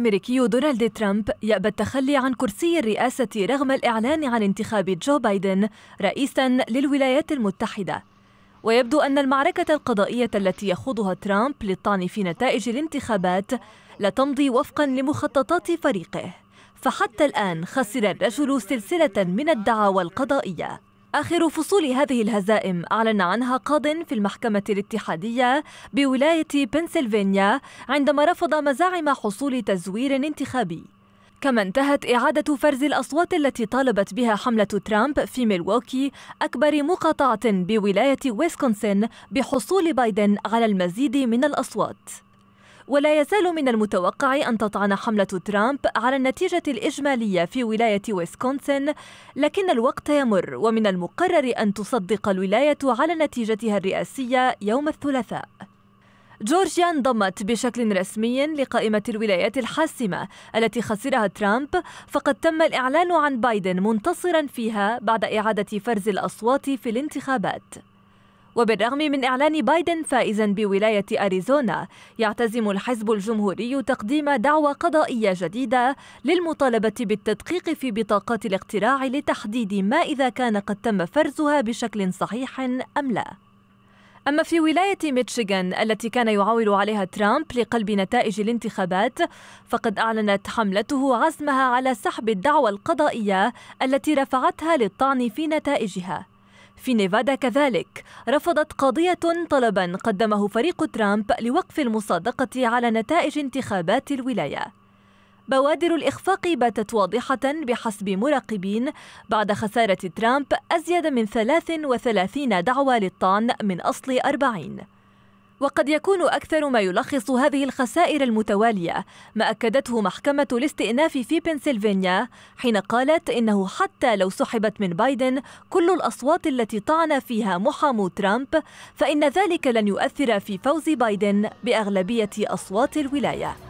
الأمريكي دونالد ترامب يأبى التخلي عن كرسي الرئاسة رغم الإعلان عن انتخاب جو بايدن رئيسا للولايات المتحدة ويبدو أن المعركة القضائية التي يخوضها ترامب للطعن في نتائج الانتخابات لا تمضي وفقا لمخططات فريقه فحتى الآن خسر الرجل سلسلة من الدعاوى القضائية آخر فصول هذه الهزائم أعلن عنها قاض في المحكمة الاتحادية بولاية بنسلفانيا عندما رفض مزاعم حصول تزوير انتخابي كما انتهت إعادة فرز الأصوات التي طالبت بها حملة ترامب في ميلواكي أكبر مقاطعة بولاية ويسكونسن بحصول بايدن على المزيد من الأصوات ولا يزال من المتوقع أن تطعن حملة ترامب على النتيجة الإجمالية في ولاية ويسكونسن لكن الوقت يمر ومن المقرر أن تصدق الولاية على نتيجتها الرئاسية يوم الثلاثاء جورجيا انضمت بشكل رسمي لقائمة الولايات الحاسمة التي خسرها ترامب فقد تم الإعلان عن بايدن منتصرا فيها بعد إعادة فرز الأصوات في الانتخابات وبالرغم من إعلان بايدن فائزا بولاية أريزونا يعتزم الحزب الجمهوري تقديم دعوى قضائية جديدة للمطالبة بالتدقيق في بطاقات الاقتراع لتحديد ما إذا كان قد تم فرزها بشكل صحيح أم لا أما في ولاية ميتشيغان التي كان يعول عليها ترامب لقلب نتائج الانتخابات فقد أعلنت حملته عزمها على سحب الدعوى القضائية التي رفعتها للطعن في نتائجها في نيفادا كذلك رفضت قاضية طلبا قدمه فريق ترامب لوقف المصادقة على نتائج انتخابات الولاية بوادر الإخفاق باتت واضحة بحسب مراقبين بعد خسارة ترامب أزيد من 33 دعوى للطعن من أصل 40 وقد يكون أكثر ما يلخص هذه الخسائر المتوالية ما أكدته محكمة الاستئناف في بنسلفانيا حين قالت إنه حتى لو سحبت من بايدن كل الأصوات التي طعن فيها محامو ترامب فإن ذلك لن يؤثر في فوز بايدن بأغلبية أصوات الولاية